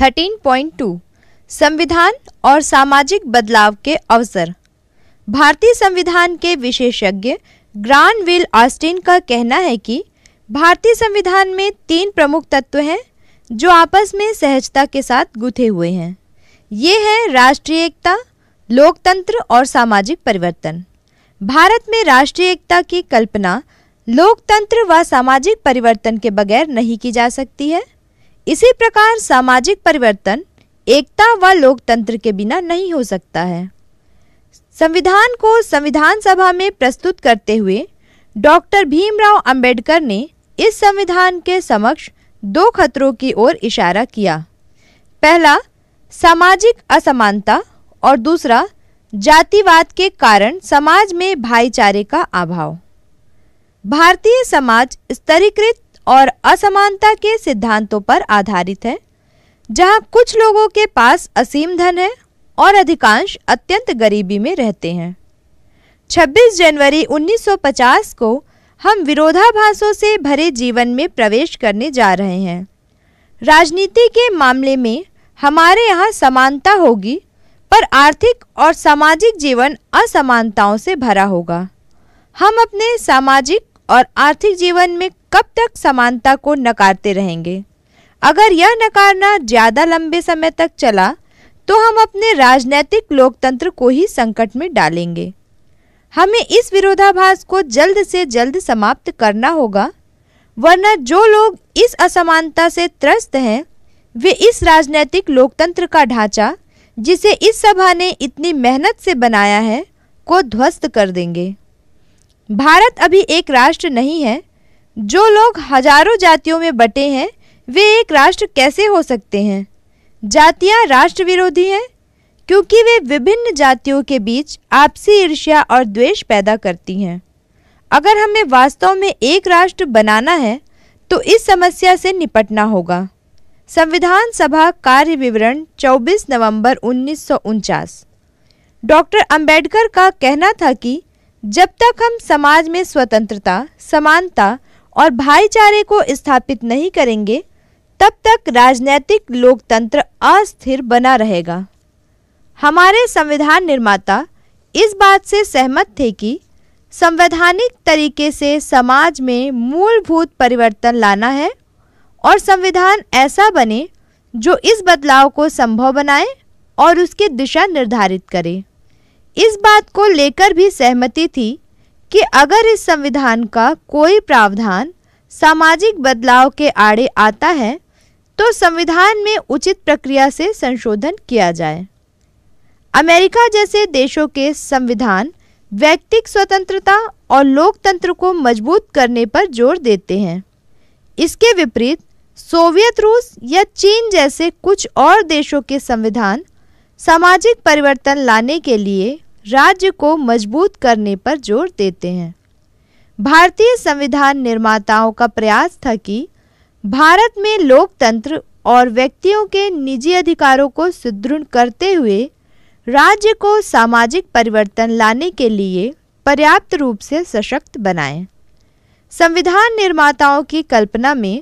13.2 संविधान और सामाजिक बदलाव के अवसर भारतीय संविधान के विशेषज्ञ ग्रान विल ऑस्टिन का कहना है कि भारतीय संविधान में तीन प्रमुख तत्व हैं जो आपस में सहजता के साथ गुथे हुए हैं ये हैं राष्ट्रीय एकता लोकतंत्र और सामाजिक परिवर्तन भारत में राष्ट्रीय एकता की कल्पना लोकतंत्र व सामाजिक परिवर्तन के बगैर नहीं की जा सकती है इसी प्रकार सामाजिक परिवर्तन एकता व लोकतंत्र के बिना नहीं हो सकता है संविधान को संविधान सभा में प्रस्तुत करते हुए डॉक्टर भीमराव अंबेडकर ने इस संविधान के समक्ष दो खतरों की ओर इशारा किया पहला सामाजिक असमानता और दूसरा जातिवाद के कारण समाज में भाईचारे का अभाव भारतीय समाज स्तरीकृत और असमानता के सिद्धांतों पर आधारित है जहां कुछ लोगों के पास असीम धन है और अधिकांश अत्यंत गरीबी में रहते हैं 26 जनवरी 1950 को हम विरोधाभासों से भरे जीवन में प्रवेश करने जा रहे हैं राजनीति के मामले में हमारे यहाँ समानता होगी पर आर्थिक और सामाजिक जीवन असमानताओं से भरा होगा हम अपने सामाजिक और आर्थिक जीवन में कब तक समानता को नकारते रहेंगे अगर यह नकारना ज़्यादा लंबे समय तक चला तो हम अपने राजनैतिक लोकतंत्र को ही संकट में डालेंगे हमें इस विरोधाभास को जल्द से जल्द समाप्त करना होगा वरना जो लोग इस असमानता से त्रस्त हैं वे इस राजनैतिक लोकतंत्र का ढांचा जिसे इस सभा ने इतनी मेहनत से बनाया है को ध्वस्त कर देंगे भारत अभी एक राष्ट्र नहीं है जो लोग हजारों जातियों में बटे हैं वे एक राष्ट्र कैसे हो सकते हैं जातियां राष्ट्र विरोधी हैं क्योंकि वे विभिन्न जातियों के बीच आपसी ईर्ष्या और द्वेष पैदा करती हैं अगर हमें वास्तव में एक राष्ट्र बनाना है तो इस समस्या से निपटना होगा संविधान सभा कार्य विवरण 24 नवंबर उन्नीस डॉक्टर अंबेडकर का कहना था कि जब तक हम समाज में स्वतंत्रता समानता और भाईचारे को स्थापित नहीं करेंगे तब तक राजनैतिक लोकतंत्र अस्थिर बना रहेगा हमारे संविधान निर्माता इस बात से सहमत थे कि संवैधानिक तरीके से समाज में मूलभूत परिवर्तन लाना है और संविधान ऐसा बने जो इस बदलाव को संभव बनाए और उसकी दिशा निर्धारित करे इस बात को लेकर भी सहमति थी कि अगर इस संविधान का कोई प्रावधान सामाजिक बदलाव के आड़े आता है तो संविधान में उचित प्रक्रिया से संशोधन किया जाए अमेरिका जैसे देशों के संविधान व्यक्तिक स्वतंत्रता और लोकतंत्र को मजबूत करने पर जोर देते हैं इसके विपरीत सोवियत रूस या चीन जैसे कुछ और देशों के संविधान सामाजिक परिवर्तन लाने के लिए राज्य को मजबूत करने पर जोर देते हैं भारतीय संविधान निर्माताओं का प्रयास था कि भारत में लोकतंत्र और व्यक्तियों के निजी अधिकारों को सुदृढ़ करते हुए राज्य को सामाजिक परिवर्तन लाने के लिए पर्याप्त रूप से सशक्त बनाएं। संविधान निर्माताओं की कल्पना में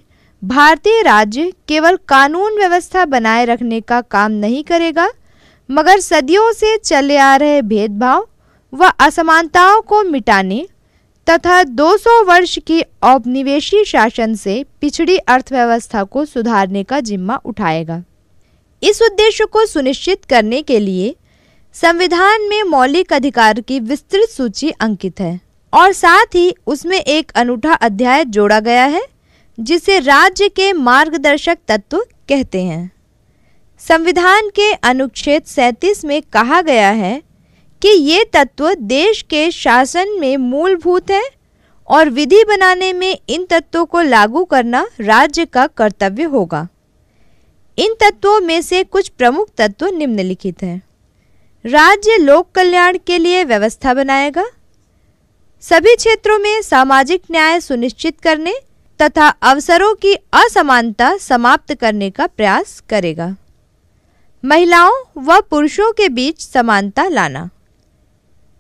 भारतीय राज्य केवल कानून व्यवस्था बनाए रखने का काम नहीं करेगा मगर सदियों से चले आ रहे भेदभाव व असमानताओं को मिटाने तथा 200 वर्ष की औपनिवेशी शासन से पिछड़ी अर्थव्यवस्था को सुधारने का जिम्मा उठाएगा इस उद्देश्य को सुनिश्चित करने के लिए संविधान में मौलिक अधिकार की विस्तृत सूची अंकित है और साथ ही उसमें एक अनूठा अध्याय जोड़ा गया है जिसे राज्य के मार्गदर्शक तत्व कहते हैं संविधान के अनुच्छेद 37 में कहा गया है कि ये तत्व देश के शासन में मूलभूत है और विधि बनाने में इन तत्वों को लागू करना राज्य का कर्तव्य होगा इन तत्वों में से कुछ प्रमुख तत्व निम्नलिखित हैं राज्य लोक कल्याण के लिए व्यवस्था बनाएगा सभी क्षेत्रों में सामाजिक न्याय सुनिश्चित करने तथा अवसरों की असमानता समाप्त करने का प्रयास करेगा महिलाओं व पुरुषों के बीच समानता लाना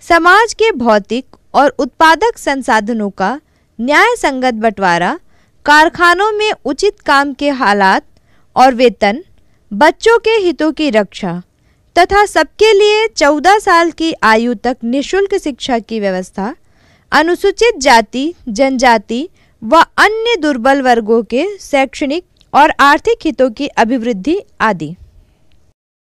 समाज के भौतिक और उत्पादक संसाधनों का न्याय संगत बंटवारा कारखानों में उचित काम के हालात और वेतन बच्चों के हितों की रक्षा तथा सबके लिए 14 साल की आयु तक निशुल्क शिक्षा की व्यवस्था अनुसूचित जाति जनजाति व अन्य दुर्बल वर्गों के शैक्षणिक और आर्थिक हितों की अभिवृद्धि आदि